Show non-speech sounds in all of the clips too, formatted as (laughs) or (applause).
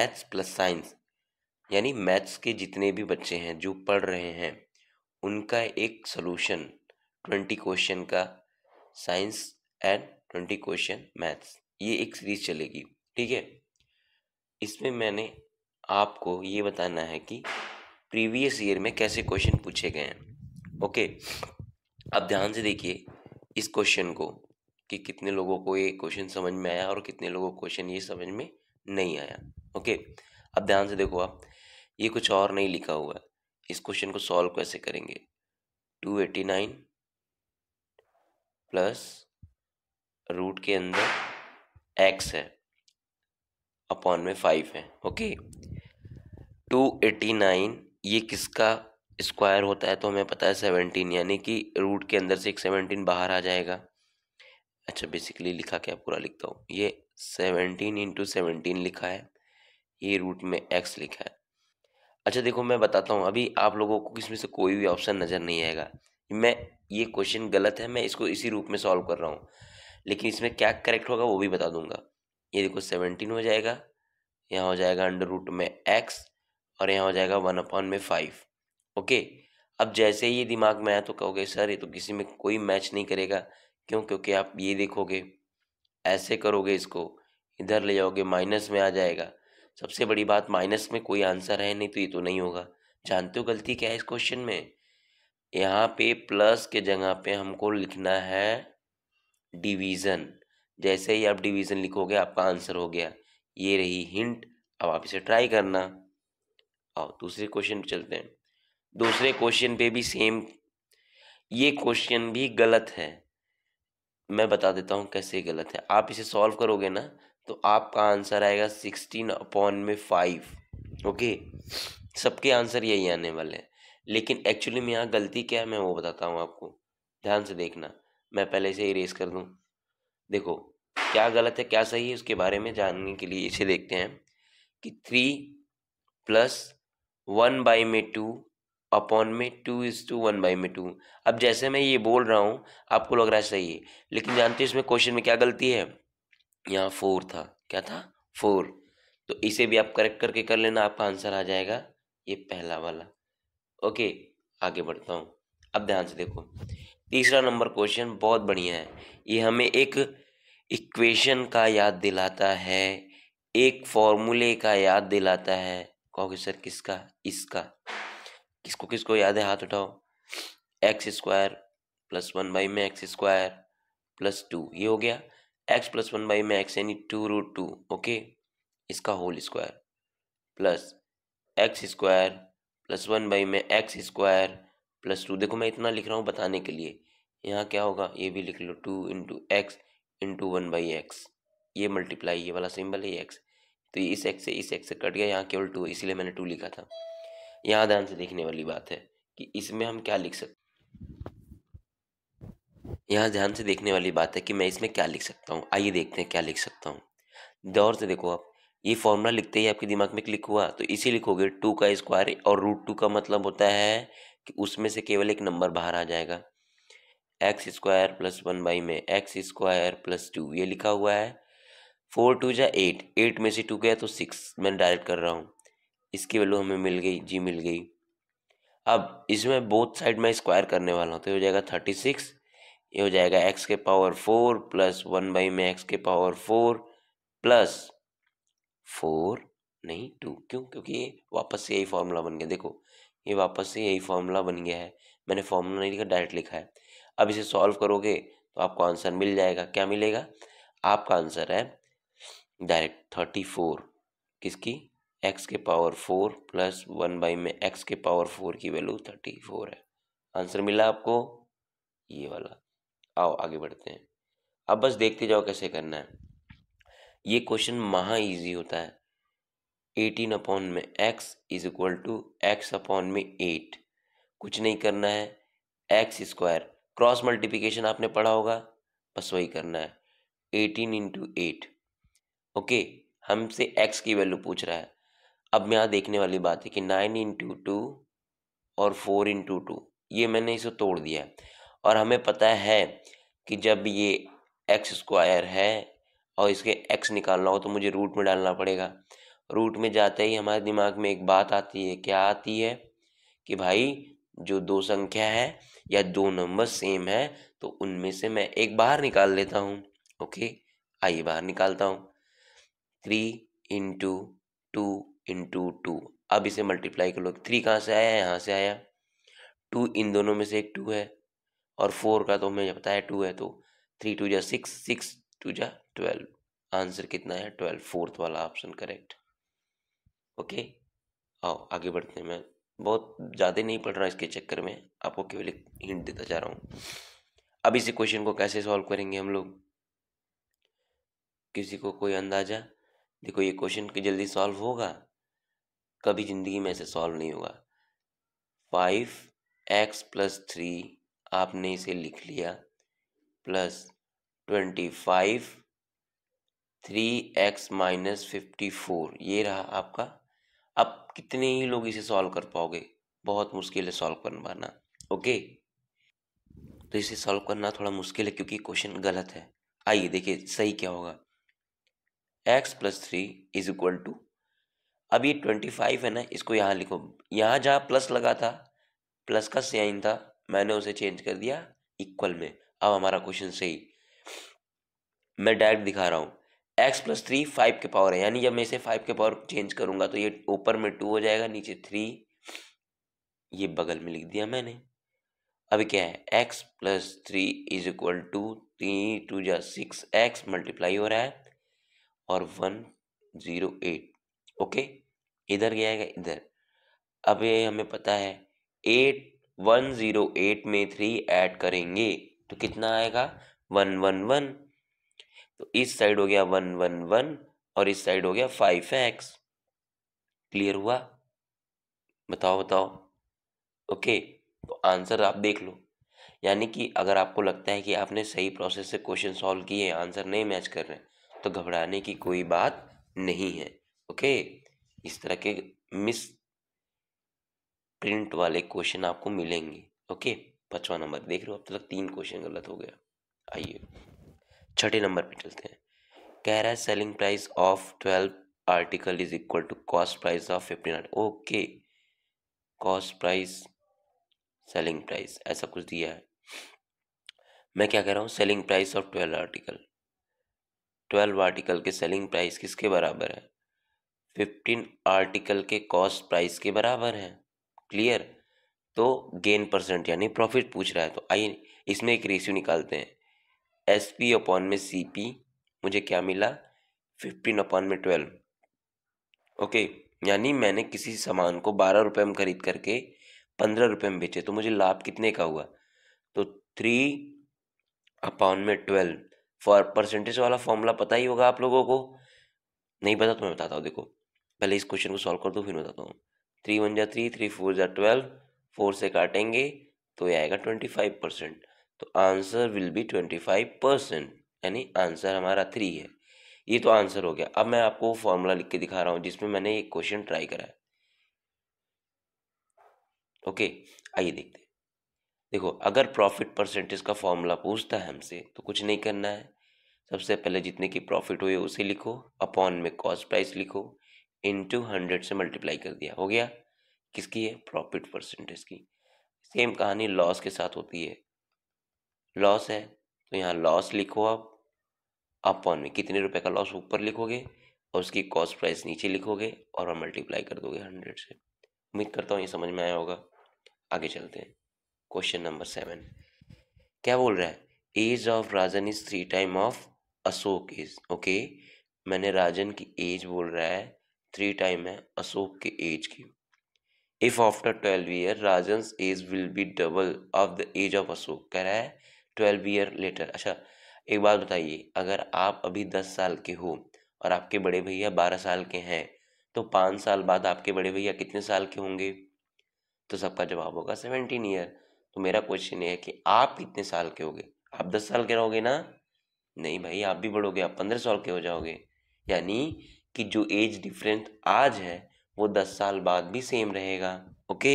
Maths plus science यानी maths के जितने भी बच्चे हैं जो पढ़ रहे हैं उनका एक सोलूशन ट्वेंटी क्वेश्चन का science and twenty question maths ये एक सीरीज चलेगी ठीक है इसमें मैंने आपको ये बताना है कि प्रीवियस ईयर में कैसे क्वेश्चन पूछे गए हैं ओके अब ध्यान से देखिए इस क्वेश्चन को कि कितने लोगों को ये क्वेश्चन समझ में आया और कितने लोगों को क्वेश्चन ये समझ में नहीं आया ओके अब ध्यान से देखो आप ये कुछ और नहीं लिखा हुआ है इस क्वेश्चन को सॉल्व कैसे करेंगे two eighty nine plus root के अंदर एक्स है अपॉन में फाइव है ओके टू एटी नाइन ये किसका स्क्वायर होता है तो हमें पता है सेवनटीन यानी कि रूट के अंदर से एक सेवनटीन बाहर आ जाएगा अच्छा बेसिकली लिखा क्या पूरा लिखता हूँ ये सेवनटीन इंटू सेवनटीन लिखा है ये रूट में एक्स लिखा है अच्छा देखो मैं बताता हूँ अभी आप लोगों को इसमें से कोई भी ऑप्शन नज़र नहीं आएगा मैं ये क्वेश्चन गलत है मैं इसको इसी रूप में सॉल्व कर रहा हूँ लेकिन इसमें क्या करेक्ट होगा वो भी बता दूंगा ये देखो सेवनटीन हो जाएगा यहाँ हो जाएगा अंडर रूट में एक्स और यहाँ हो जाएगा वन अपॉन में फाइव ओके अब जैसे ही ये दिमाग में आया तो कहोगे सर ये तो किसी में कोई मैच नहीं करेगा क्यों क्योंकि आप ये देखोगे ऐसे करोगे इसको इधर ले जाओगे माइनस में आ जाएगा सबसे बड़ी बात माइनस में कोई आंसर है नहीं तो ये तो नहीं होगा जानते हो गलती क्या है इस क्वेश्चन में यहाँ पे प्लस के जगह पे हमको लिखना है डिवीज़न जैसे ही आप डिवीज़न लिखोगे आपका आंसर हो गया ये रही हिंट अब आप इसे ट्राई करना और दूसरे क्वेश्चन चलते हैं दूसरे क्वेश्चन पे भी सेम ये क्वेश्चन भी गलत है मैं बता देता हूँ कैसे गलत है आप इसे सॉल्व करोगे ना तो आपका आंसर आएगा सिक्सटीन अपॉन में फाइव ओके सबके आंसर यही आने वाले हैं लेकिन एक्चुअली में यहाँ गलती क्या है मैं वो बताता हूँ आपको ध्यान से देखना मैं पहले इसे इरेज कर दूँ देखो क्या गलत है क्या सही है उसके बारे में जानने के लिए इसे देखते हैं कि थ्री प्लस वन बाई में टू अपॉन में two is two one by में टू अब जैसे मैं ये बोल रहा हूँ आपको लग रहा है सही है लेकिन जानते हो इसमें क्वेश्चन में क्या गलती है यहाँ फोर था क्या था फोर तो इसे भी आप करेक्ट करके कर लेना आपका आंसर आ जाएगा ये पहला वाला ओके आगे बढ़ता हूँ अब ध्यान से देखो तीसरा नंबर क्वेश्चन बहुत बढ़िया है ये हमें एक इक्वेशन का याद दिलाता है एक फॉर्मूले का याद दिलाता है कहोगे सर किसका इसका किसको किसको याद है हाथ उठाओ X square plus one by में एक्स स्क्वायर प्लस टू ये हो गया एक्स प्लस वन बाई में एक्स यानी टू रूट टू ओके इसका whole square plus X square plus one by में एक्स स्क्वायर प्लस टू देखो मैं इतना लिख रहा हूँ बताने के लिए यहाँ क्या होगा ये भी लिख लो two into X into one by X ये मल्टीप्लाई ये वाला सिंबल है एक्स तो इस एक्स से इस एक्स से कट गया यहाँ केवल टू इसलिए मैंने टू लिखा था यहाँ ध्यान से देखने वाली बात है कि इसमें हम क्या लिख सकते यहाँ ध्यान से देखने वाली बात है कि मैं इसमें क्या लिख सकता हूँ आइए देखते हैं क्या लिख सकता हूँ दौर से देखो आप ये फॉर्मूला लिखते ही आपके दिमाग में क्लिक हुआ तो इसी लिखोगे टू का स्क्वायर और रूट टू का मतलब होता है कि उसमें से केवल एक नंबर बाहर आ जाएगा X square plus one by में एक्स स्क्वायर प्लस टू ये लिखा हुआ है फोर टू या एट एट में से टू गया तो सिक्स मैं डायरेक्ट कर रहा हूँ इसकी वैल्यू हमें मिल गई जी मिल गई अब इसमें बोथ साइड में स्क्वायर करने वाला हूँ तो ये हो जाएगा थर्टी सिक्स ये हो जाएगा एक्स के power four plus one by में एक्स के पावर फोर प्लस फोर नहीं टू क्यों क्योंकि ये वापस से यही फार्मूला बन गया देखो ये वापस से यही फार्मूला बन गया है मैंने फॉर्मूला नहीं लिखा डायरेक्ट लिखा है अब इसे सॉल्व करोगे तो आपको आंसर मिल जाएगा क्या मिलेगा आपका आंसर है डायरेक्ट थर्टी फोर किसकी एक्स के power four plus one by में एक्स के पावर फोर की वैल्यू थर्टी फोर है आंसर मिला आपको ये वाला आओ आगे बढ़ते हैं अब बस देखते जाओ कैसे करना है ये क्वेश्चन महा इजी होता है एटीन अपॉन में X is equal to X upon में एट कुछ नहीं करना है एक्स स्क्वायर क्रॉस मल्टीप्लिकेशन आपने पढ़ा होगा बस वही करना है एटीन इंटू एट ओके हमसे एक्स की वैल्यू पूछ रहा है अब यहाँ देखने वाली बात है कि नाइन इंटू टू और फोर इंटू टू ये मैंने इसे तोड़ दिया है और हमें पता है कि जब ये एक्स स्क्वायर है और इसके एक्स निकालना हो तो मुझे रूट में डालना पड़ेगा रूट में जाते ही हमारे दिमाग में एक बात आती है क्या आती है कि भाई जो दो संख्या है या दो नंबर सेम है तो उनमें से मैं एक बाहर निकाल लेता हूँ ओके आइए बाहर निकालता हूँ three into two into two अब इसे मल्टीप्लाई कर लो थ्री कहाँ से आया यहाँ से आया टू इन दोनों में से एक टू है और फोर का तो हमें जब बताया टू है तो थ्री टू जा सिक्स सिक्स टू जा ट्वेल्व आंसर कितना है ट्वेल्व फोर्थ वाला ऑप्शन करेक्ट ओके आओ आगे बढ़ते हैं मैं बहुत ज़्यादा नहीं पढ़ रहा इसके चक्कर में आपको केवल एक हिंट देता जा रहा हूँ अब इसी क्वेश्चन को कैसे सॉल्व करेंगे हम लोग किसी को कोई अंदाज़ा देखो ये क्वेश्चन जल्दी सॉल्व होगा कभी ज़िंदगी में ऐसे सॉल्व नहीं होगा फाइव एक्स प्लस थ्री आपने इसे लिख लिया plus twenty five three X minus fifty four ये रहा आपका अब कितने ही लोग इसे सॉल्व कर पाओगे बहुत मुश्किल है सॉल्व कर पाना ओके तो इसे सॉल्व करना थोड़ा मुश्किल है क्योंकि क्वेश्चन गलत है आइए देखिए सही क्या होगा X plus three is equal to अब ये ट्वेंटी फाइव है ना इसको यहाँ लिखो यहाँ जहाँ प्लस लगा था प्लस का साइन था मैंने उसे चेंज कर दिया इक्वल में अब हमारा क्वेश्चन सही मैं डायरेक्ट दिखा रहा हूँ एक्स प्लस थ्री फाइव के पावर है यानी जब मैं इसे फाइव के पावर चेंज करूँगा तो ये ऊपर में टू हो जाएगा नीचे थ्री ये बगल में लिख दिया मैंने अभी क्या है X plus three is equal to three two जा सिक्स एक्स मल्टीप्लाई हो रहा है और वन ज़ीरो एट ओके इधर गया है इधर अब ये हमें पता है एट वन ज़ीरो एट में थ्री ऐड करेंगे तो कितना आएगा वन वन वन तो इस साइड हो गया वन वन वन और इस साइड हो गया फाइव एक्स क्लियर हुआ बताओ बताओ ओके तो आंसर आप देख लो यानी कि अगर आपको लगता है कि आपने सही प्रोसेस से क्वेश्चन सॉल्व किए आंसर नहीं मैच कर रहे हैं तो घबराने की कोई बात नहीं है ओके इस तरह के मिस प्रिंट वाले क्वेश्चन आपको मिलेंगे ओके पचवा नंबर देख रहे हो अब तक तो तीन क्वेश्चन गलत हो गया आइए छठे नंबर पे चलते हैं कह रहा है selling price of twelve article is equal to cost price of fifteen art okay cost price selling price ऐसा कुछ दिया है मैं क्या कह रहा हूँ selling price of twelve article twelve article के सेलिंग प्राइस किसके बराबर है फिफ्टीन आर्टिकल के कॉस्ट प्राइस के बराबर है क्लियर तो गेन परसेंट यानी प्रॉफिट पूछ रहा है तो आइए इसमें एक रेशियो निकालते हैं एस पी अपॉन में सी पी मुझे क्या मिला फिफ्टीन अपॉन में ट्वेल्व ओके यानी मैंने किसी सामान को बारह रुपये में खरीद करके पंद्रह रुपये में बेचे तो मुझे लाभ कितने का हुआ तो थ्री अपॉन में ट्वेल्व फॉर परसेंटेज वाला फॉर्मूला पता ही होगा आप लोगों को नहीं पता तो मैं बताता हूँ देखो पहले इस क्वेश्चन को सॉल्व कर दो फिर बताता हूँ थ्री वन जा थ्री थ्री फोर जा ट्वेल्व फोर से काटेंगे तो ये आएगा ट्वेंटी फाइव परसेंट तो answer will be twenty five percent यानी आंसर हमारा थ्री है ये तो आंसर हो गया अब मैं आपको फॉर्मूला लिख के दिखा रहा हूँ जिसमें मैंने एक क्वेश्चन ट्राई करा है ओके आइए देखते देखो अगर प्रॉफिट परसेंटेज का फॉर्मूला पूछता है हमसे तो कुछ नहीं करना है सबसे पहले जितने की प्रॉफिट हुए उसे लिखो अपॉन में कॉस्ट प्राइस लिखो इंटू हंड्रेड से मल्टीप्लाई कर दिया हो गया किसकी है प्रॉफिट परसेंटेज की सेम कहानी लॉस के साथ होती है लॉस है तो यहाँ लॉस लिखो आप अपॉन में कितने रुपए का लॉस ऊपर लिखोगे और उसकी कॉस्ट प्राइस नीचे लिखोगे और आप मल्टीप्लाई कर दोगे हंड्रेड से उम्मीद करता हूँ ये समझ में आया होगा आगे चलते हैं क्वेश्चन नंबर सेवन क्या बोल रहा है age of Rajan is three time of Ashok is okay मैंने राजन की एज बोल रहा है थ्री टाइम है अशोक के एज की if after twelve year Rajan age will be double of the age of Ashok कह रहा है ट्वेल्व ईयर लेटर अच्छा एक बात बताइए अगर आप अभी दस साल के हो और आपके बड़े भैया बारह साल के हैं तो पाँच साल बाद आपके बड़े भैया कितने साल के होंगे तो सबका जवाब होगा सेवेंटीन ईयर तो मेरा क्वेश्चन ये है कि आप कितने साल के होगे आप दस साल के रहोगे ना नहीं भाई आप भी बढ़ोगे आप पंद्रह साल के हो जाओगे यानी कि जो एज डिफरेंस आज है वो दस साल बाद भी सेम रहेगा okay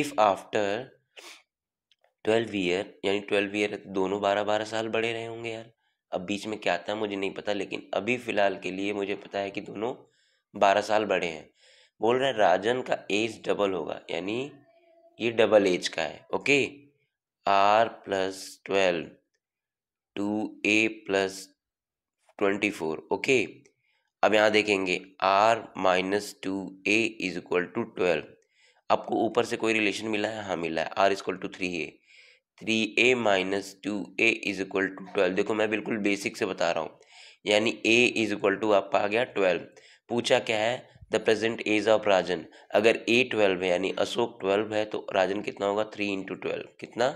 if after twelve year यानी ट्वेल्व ईयर दोनों बारह बारह साल बड़े रहे होंगे यार अब बीच में क्या आता है मुझे नहीं पता लेकिन अभी फ़िलहाल के लिए मुझे पता है कि दोनों बारह साल बड़े हैं बोल रहे हैं राजन का एज डबल होगा यानी ये डबल एज का है okay R plus twelve two A plus twenty four okay अब यहाँ देखेंगे R minus two A is equal to twelve आपको ऊपर से कोई रिलेशन मिला है हाँ मिला है R is equal to three A three A minus two A is equal to twelve देखो मैं बिल्कुल बेसिक से बता रहा हूँ यानी ए इज इक्वल टू आपका आ गया ट्वेल्व पूछा क्या है the present age of Rajan अगर ए ट्वेल्व है यानी अशोक ट्वेल्व है तो राजन कितना होगा थ्री इंटू ट्वेल्व कितना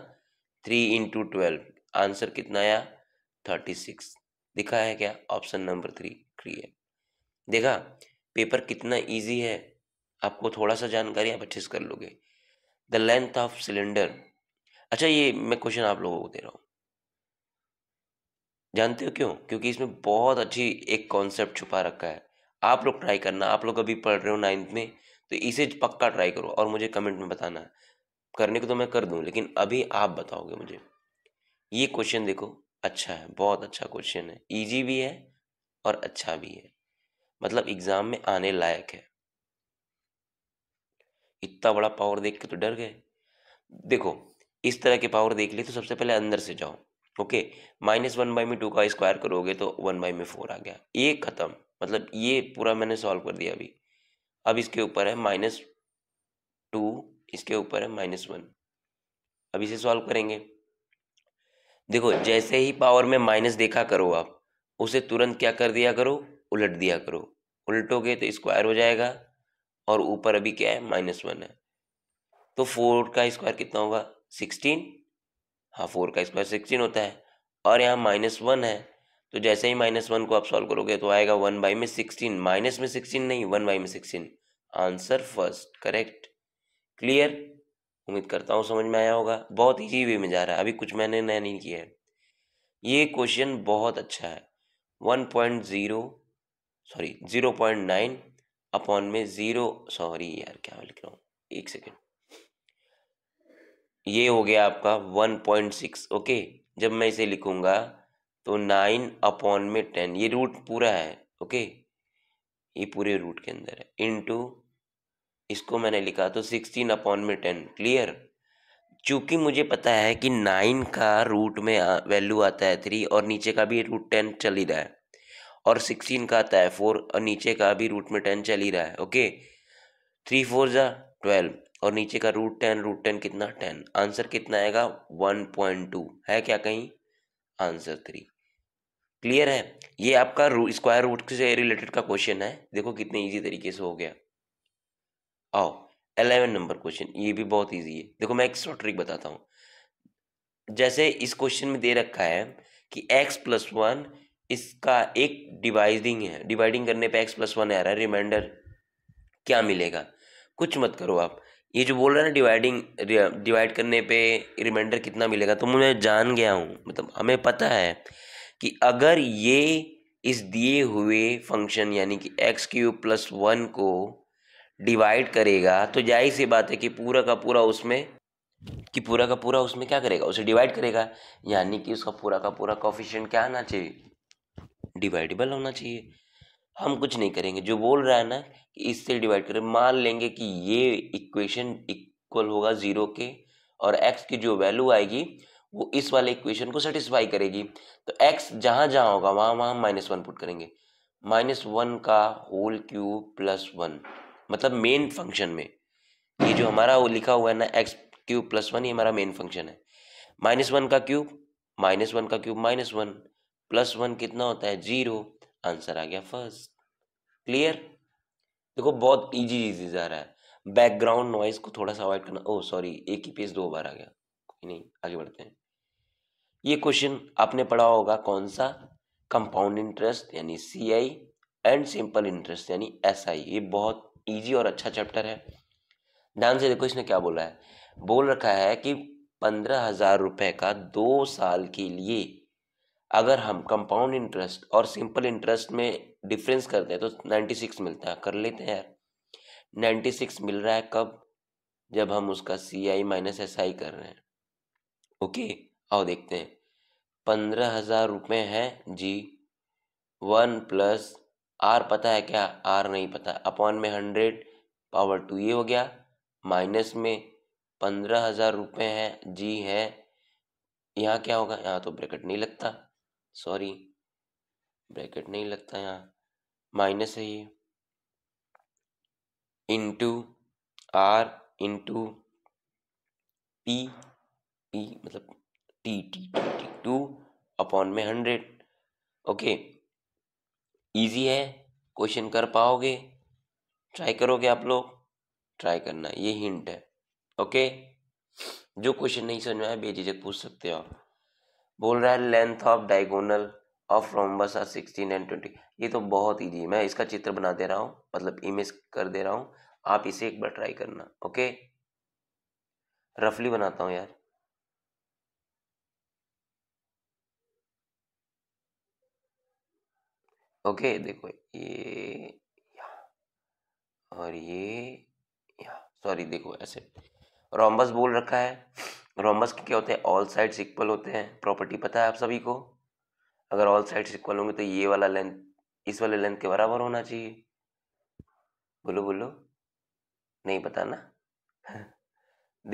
थ्री इंटू ट्वेल्व आंसर कितना आया थर्टी सिक्स दिखा है क्या ऑप्शन नंबर थ्री क्रिएट है देखा पेपर कितना इजी है आपको थोड़ा सा जानकारी आप अच्छे से कर लोगे द लेंथ ऑफ सिलेंडर अच्छा ये मैं क्वेश्चन आप लोगों को दे रहा हूँ जानते हो क्यों क्योंकि इसमें बहुत अच्छी एक कॉन्सेप्ट छुपा रखा है आप लोग ट्राई करना आप लोग अभी पढ़ रहे हो नाइन्थ में तो इसे पक्का ट्राई करो और मुझे कमेंट में बताना करने को तो मैं कर दूँ लेकिन अभी आप बताओगे मुझे ये क्वेश्चन देखो अच्छा है बहुत अच्छा क्वेश्चन है इजी भी है और अच्छा भी है मतलब एग्जाम में आने लायक है इतना बड़ा पावर देख के तो डर गए देखो इस तरह के पावर देख ली तो सबसे पहले अंदर से जाओ ओके माइनस वन बाई में टू का स्क्वायर करोगे तो वन बाई में फोर आ गया ये खत्म मतलब ये पूरा मैंने सॉल्व कर दिया अभी अब इसके ऊपर है माइनस टू इसके ऊपर है माइनस वन अब इसे सॉल्व करेंगे देखो जैसे ही पावर में माइनस देखा करो आप उसे तुरंत क्या कर दिया करो उलट दिया करो उलटोगे तो स्क्वायर हो जाएगा और ऊपर अभी क्या है माइनस वन है तो फोर का स्क्वायर कितना होगा सिक्सटीन हाँ फोर का स्क्वायर सिक्सटीन होता है और यहाँ माइनस वन है तो जैसे ही माइनस वन को आप सॉल्व करोगे तो आएगा वन बाई में सिक्सटीन माइनस में सिक्सटीन नहीं वन बाई में sixteen answer first correct clear उम्मीद करता हूँ समझ में आया होगा बहुत ईजी वे में जा रहा है अभी कुछ मैंने नया नहीं किया है ये क्वेश्चन बहुत अच्छा है one point zero sorry zero point nine upon में ज़ीरो सॉरी यार क्या लिख रहा हूँ एक सेकेंड ये हो गया आपका वन पॉइंट सिक्स ओके जब मैं इसे लिखूंगा तो नाइन अपॉन में टेन ये रूट पूरा है ओके ये पूरे रूट के अंदर है इनटू इसको मैंने लिखा तो सिक्सटीन अपॉन में टेन क्लियर चूंकि मुझे पता है कि नाइन का रूट में वैल्यू आता है थ्री और नीचे का भी रूट टेन चल ही रहा है और सिक्सटीन का आता है फोर और नीचे का अभी रूट में टेन चल ही रहा है ओके थ्री फोर ज़ा ट्वेल्व और नीचे का रूट टेन रूट टेन कितना टेन आंसर कितना आएगा वन पॉइंट टू है क्या कहीं आंसर थ्री क्लियर है ये आपका रू, स्क्वायर रूट से रिलेटेड का क्वेश्चन है देखो कितने इजी तरीके से हो गया आओ एलेवन नंबर क्वेश्चन ये भी बहुत इजी है देखो मैं एक शॉर्ट ट्रिक बताता हूँ जैसे इस क्वेश्चन में दे रखा है कि एक्स प्लस वन इसका एक डिवाइडिंग है डिवाइडिंग करने पे एक्स प्लस वन आ रहा है रिमाइंडर क्या मिलेगा कुछ मत करो आप ये जो बोल रहे हैं ना डिवाइडिंग डिवाइड करने पे रिमाइंडर कितना मिलेगा तो मैं जान गया हूँ मतलब हमें पता है कि अगर ये इस दिए हुए फंक्शन यानी कि एक्स क्यूब प्लस वन को डिवाइड करेगा तो जाहिर सी बात है कि पूरा का पूरा उसमें कि पूरा का पूरा उसमें क्या करेगा उसे डिवाइड करेगा यानी कि उसका पूरा का पूरा कॉफिशियंट क्या आना चाहिए डिवाइडेबल होना चाहिए हम कुछ नहीं करेंगे जो बोल रहा है ना कि इससे डिवाइड करें मान लेंगे कि ये इक्वेशन इक्वल होगा ज़ीरो के और एक्स की जो वैल्यू आएगी वो इस वाले इक्वेशन को सेटिस्फाई करेगी तो एक्स जहाँ जहाँ होगा वहाँ वहाँ हम माइनस वन पुट करेंगे माइनस वन का होल क्यूब प्लस वन मतलब मेन फंक्शन में ये जो हमारा वो लिखा हुआ है ना एक्स क्यूब प्लस वन ये हमारा मेन फंक्शन है माइनस वन का क्यूब माइनस वन का cube minus one plus one कितना होता है जीरो आंसर आ गया फर्स्ट क्लियर देखो बहुत इजी इजी जा रहा है बैकग्राउंड नॉइज को थोड़ा सा अवॉइड करना ओ oh, सॉरी एक ही पेज दो बार आ गया कोई नहीं आगे बढ़ते हैं ये क्वेश्चन आपने पढ़ा होगा कौन सा कंपाउंड इंटरेस्ट यानी C I and simple interest यानी एस आई ये बहुत ईजी और अच्छा चैप्टर है ध्यान से देखो इसने क्या बोला है बोल रखा है कि पंद्रह हजार रुपये का दो साल के लिए अगर हम कंपाउंड इंटरेस्ट और सिंपल इंटरेस्ट में डिफरेंस करते हैं तो 96 मिलता है कर लेते हैं यार 96 मिल रहा है कब जब हम उसका सी आई माइनस एस आई कर रहे हैं ओके आओ देखते हैं पंद्रह हज़ार रुपये हैं जी वन प्लस आर पता है क्या आर नहीं पता अपॉन में हंड्रेड पावर टू ये हो गया माइनस में पंद्रह हज़ार रुपये हैं जी हैं यहाँ क्या होगा यहाँ तो ब्रैकेट नहीं लगता सॉरी ब्रैकेट नहीं लगता यहाँ माइनस है ये into R into P P मतलब T T T T two upon में हंड्रेड ओके इजी है क्वेश्चन कर पाओगे ट्राई करोगे आप लोग ट्राई करना ये हिंट है ओके जो क्वेश्चन नहीं समझ में आया बेझिझक पूछ सकते हो आप बोल रहा है length of diagonal of rhombus are sixteen and twenty ये तो बहुत ईजी मैं इसका चित्र बना दे रहा हूँ मतलब इमेज कर दे रहा हूँ आप इसे एक बार ट्राई करना ओके रफली बनाता हूँ यार ओके देखो ये और ये सॉरी देखो ऐसे रोम्बस बोल रखा है रोमबस के क्या होते हैं ऑल साइड्स इक्वल होते हैं प्रॉपर्टी पता है आप सभी को अगर ऑल साइड्स इक्वल होंगे तो ये वाला लेंथ इस वाले लेंथ के बराबर होना चाहिए बोलो बोलो नहीं पता ना (laughs)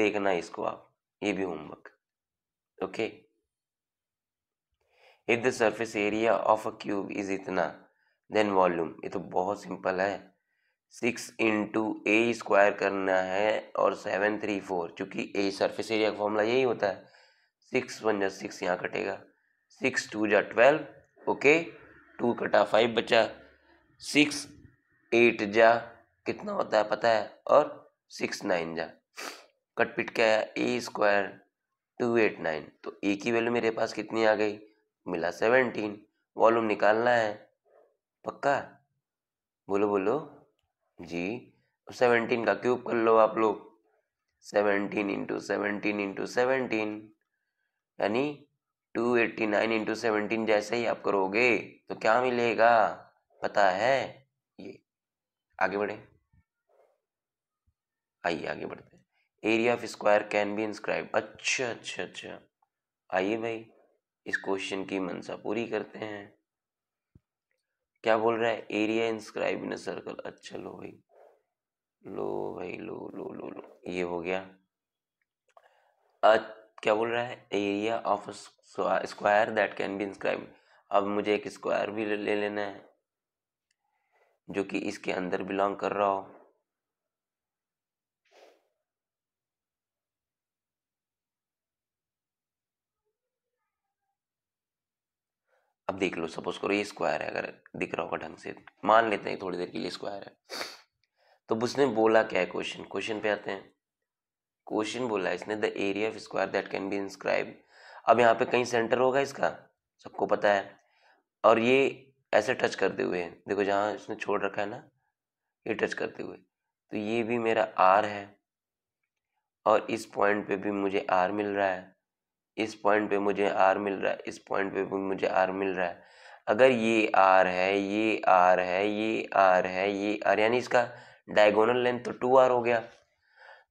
देखना इसको आप ये भी homework okay if the surface area of a cube is इतना देन वॉल्यूम ये तो बहुत सिंपल है सिक्स इंटू ए स्क्वायर करना है और सेवन थ्री फोर चूँकि ए सरफेस एरिया का फॉर्मूला यही होता है सिक्स वन जा सिक्स यहाँ कटेगा सिक्स टू जा ट्वेल्व ओके टू कटा फाइव बचा सिक्स एट जा कितना होता है पता है और सिक्स नाइन जा कटपिट क्या है A square two eight nine तो ए की वैल्यू मेरे पास कितनी आ गई मिला सेवनटीन वॉल्यूम निकालना है पक्का बोलो बोलो जी सेवनटीन का क्यूब कर लो आप लोग seventeen into seventeen into seventeen यानी two eighty nine into seventeen जैसे ही आप करोगे तो क्या मिलेगा पता है ये आगे बढ़े आइए आगे बढ़ते हैं area of square can be inscribe अच्छा अच्छा अच्छा आइए भाई इस क्वेश्चन की मंशा पूरी करते हैं क्या बोल रहा है एरिया इंस्क्राइब इन सर्कल अच्छा लो भाई लो भाई लो लो लो लो ये हो गया आ, क्या बोल रहा है area of square that can be inscribe अब मुझे एक स्क्वायर भी ले लेना है जो कि इसके अंदर बिलोंग कर रहा हो अब देख लो सपोज करो ये स्क्वायर है अगर दिख रहा होगा ढंग से मान लेते हैं थोड़ी देर के लिए स्क्वायर है तो उसने बोला क्या है क्वेश्चन क्वेश्चन पे आते हैं क्वेश्चन बोला इसने the area of square that can be inscribe अब यहाँ पे कहीं सेंटर होगा इसका सबको पता है और ये ऐसे टच करते हुए देखो जहाँ इसने छोड़ रखा है ना ये टच करते हुए तो ये भी मेरा आर है और इस पॉइंट पे भी मुझे आर मिल रहा है इस पॉइंट पे मुझे आर मिल रहा है इस पॉइंट पे मुझे आर मिल रहा है अगर ये आर है ये आर है ये आर है ये आर यानी इसका डायगोनल लेंथ तो टू आर हो गया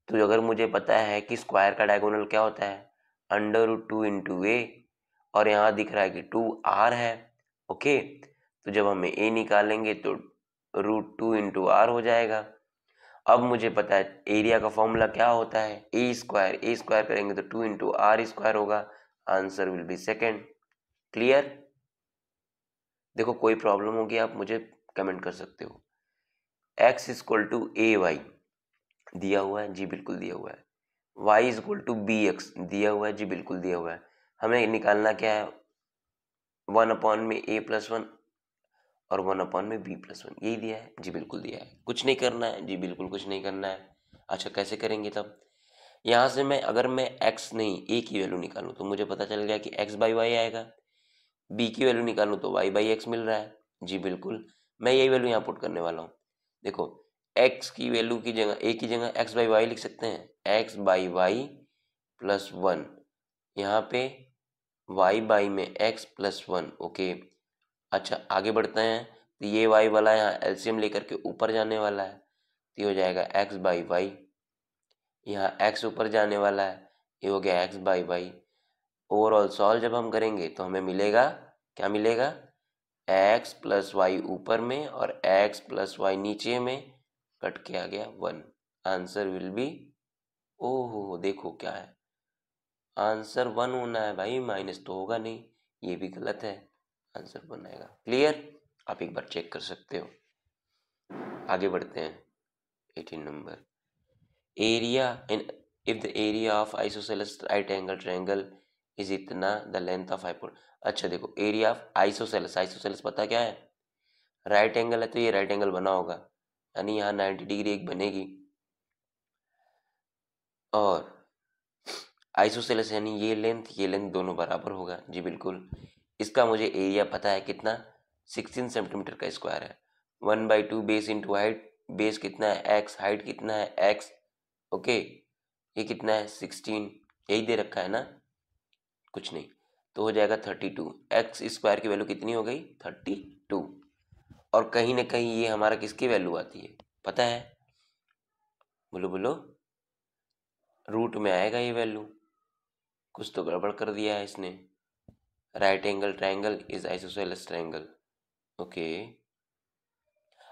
तो अगर मुझे पता है कि स्क्वायर का डायगोनल क्या होता है under root two into A और यहाँ दिख रहा है कि टू आर है ओके तो जब हमें ए निकालेंगे तो रूट टू इंटू आर हो जाएगा अब मुझे पता है एरिया का फॉर्मूला क्या होता है ए स्क्वायर ए स्क्वायर करेंगे तो टू इंटू आर स्क्वायर होगा answer will be second clear देखो कोई प्रॉब्लम होगी आप मुझे कमेंट कर सकते हो X equal to A Y दिया हुआ है जी बिल्कुल दिया हुआ है Y equal to B X दिया हुआ है जी बिल्कुल दिया हुआ है हमें निकालना क्या है वन अपॉन में ए प्लस वन और वन अपॉन में बी प्लस वन यही दिया है जी बिल्कुल दिया है कुछ नहीं करना है जी बिल्कुल कुछ नहीं करना है अच्छा कैसे करेंगे तब यहाँ से मैं अगर मैं एक्स नहीं ए की वैल्यू निकालूँ तो मुझे पता चल गया कि एक्स बाई वाई आएगा बी की वैल्यू निकालूँ तो वाई बाई एक्स मिल रहा है जी बिल्कुल मैं यही वैल्यू यहाँ पुट करने वाला हूँ देखो एक्स की वैल्यू की जगह ए की जगह एक्स बाई वाई लिख सकते हैं X by Y plus one यहाँ पे वाई बाई में एक्स प्लस वन ओके अच्छा आगे बढ़ते हैं तो ये वाई वाला यहाँ एल्शियम लेकर के ऊपर जाने वाला है तो ये हो जाएगा एक्स बाई वाई यहाँ एक्स ऊपर जाने वाला है ये हो गया X by Y overall solve जब हम करेंगे तो हमें मिलेगा क्या मिलेगा एक्स प्लस वाई ऊपर में और एक्स प्लस वाई नीचे में कट के आ गया वन आंसर विल बी ओहो देखो क्या है आंसर वन होना है भाई माइनस तो होगा नहीं ये भी गलत है आंसर बनाएगा क्लियर आप एक बार चेक कर सकते हो आगे बढ़ते हैं eighteen number area in if the area of isosceles right angle triangle is इतना द लेंथ ऑफ हाइपो अच्छा देखो एरिया ऑफ आइसोसेलस आइसोसेलस पता क्या है राइट right एंगल है तो ये राइट right एंगल बना होगा यानी यहाँ नाइन्टी डिग्री एक बनेगी और आइसोसेलस यानी ये लेंथ ये लेंथ दोनों बराबर होगा जी बिल्कुल इसका मुझे एरिया पता है कितना सिक्सटीन सेंटीमीटर का स्क्वायर है one by two base into height base कितना है एक्स हाइट कितना है एक्स ओके ये कितना है सिक्सटीन यही दे रखा है ना कुछ नहीं तो हो जाएगा थर्टी टू एक्स स्क्वायर की वैल्यू कितनी हो गई थर्टी टू और कहीं ना कहीं ये हमारा किसकी वैल्यू आती है पता है बोलो बोलो रूट में आएगा ये वैल्यू कुछ तो गड़बड़ कर दिया है इसने right angle triangle is isosceles triangle okay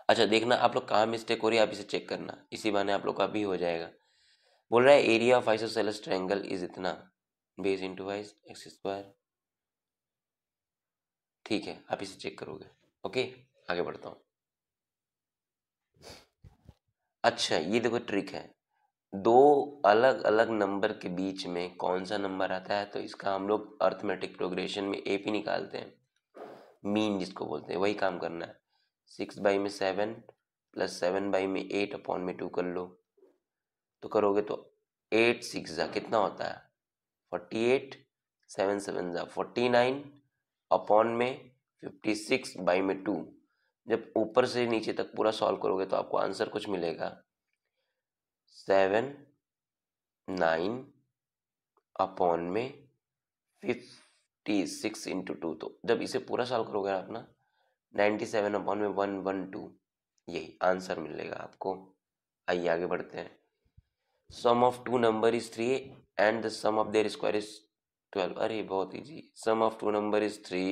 अच्छा देखना आप लोग कहाँ मिस्टेक हो रही है आप इसे चेक करना इसी बहाने आप लोग का भी हो जाएगा बोल रहा है area of isosceles triangle is इतना बेस इंटू वाइस एक्स स्क्वायर ठीक है आप इसे चेक करोगे ओके आगे बढ़ता हूँ अच्छा ये देखो ट्रिक है दो अलग अलग नंबर के बीच में कौन सा नंबर आता है तो इसका हम लोग अर्थमेटिक प्रोग्रेशन में ए पी निकालते हैं मीन जिसको बोलते हैं वही काम करना है सिक्स बाई में सेवन प्लस सेवन बाई में एट अपॉन में टू कर लो तो करोगे तो एट सिक्स ज़ा कितना होता है फोर्टी एट सेवन सेवन ज़ा फोर्टी नाइन अपॉन में फिफ्टी सिक्स बाई में टू जब ऊपर से नीचे तक पूरा सॉल्व करोगे तो आपको आंसर कुछ मिलेगा सेवन नाइन अपॉन में फिफ्टी सिक्स इंटू टू तो जब इसे पूरा सॉल्व करोगे आप ना नाइन्टी सेवन अपॉन में वन वन टू यही आंसर मिलेगा आपको आइए आगे बढ़ते हैं sum of two number is three and the sum of their square is twelve अरे बहुत easy sum of two number is three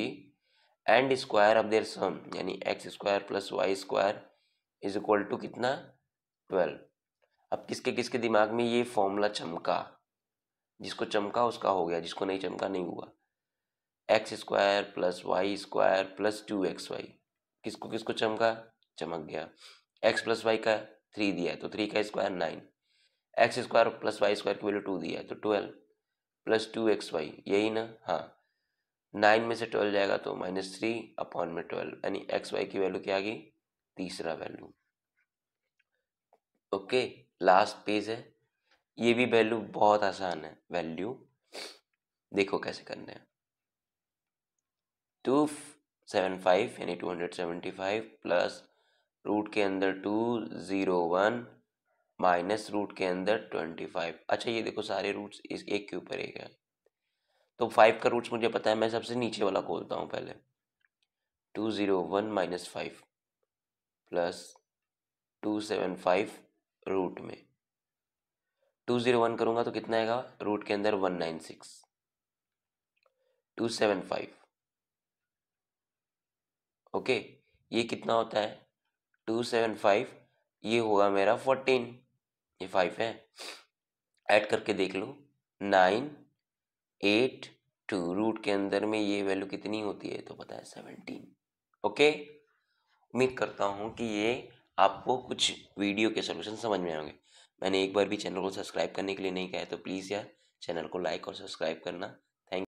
and square of their sum यानी X square plus Y square is equal to कितना twelve अब किसके किसके दिमाग में ये फॉर्मूला चमका जिसको चमका उसका हो गया जिसको नहीं चमका नहीं हुआ X square plus Y square plus two X Y किसको किसको चमका चमक गया एक्स प्लस वाई का थ्री दिया है तो थ्री का square nine X square plus Y square की वैल्यू टू दिया है तो twelve plus two X Y यही ना हाँ नाइन में से ट्वेल्व जाएगा तो माइनस थ्री अपॉन में ट्वेल्व यानी एक्स वाई की वैल्यू क्या आ गई तीसरा value okay okay. Last page है ये भी वैल्यू बहुत आसान है वैल्यू देखो कैसे करने हैं टू सेवन फाइव यानी two hundred seventy five plus root के अंदर two zero one minus root के अंदर ट्वेंटी फाइव अच्छा ये देखो सारे रूट्स इस एक के ऊपर एक है तो फाइव का रूट्स मुझे पता है मैं सबसे नीचे वाला खोलता हूँ पहले two zero one minus five plus two seven five root में टू ज़ीरो वन करूंगा तो कितना आएगा रूट के अंदर one nine six two seven five okay ये कितना होता है टू सेवन फाइव ये होगा मेरा फोर्टीन ये फाइव है ऐड करके देख लो नाइन एट टू रूट के अंदर में ये वैल्यू कितनी होती है तो पता है सेवनटीन ओके उम्मीद करता हूँ कि ये आपको कुछ वीडियो के सोल्यूशन समझ में आएंगे मैंने एक बार भी चैनल को सब्सक्राइब करने के लिए नहीं कहा है तो प्लीज़ यार चैनल को लाइक और सब्सक्राइब करना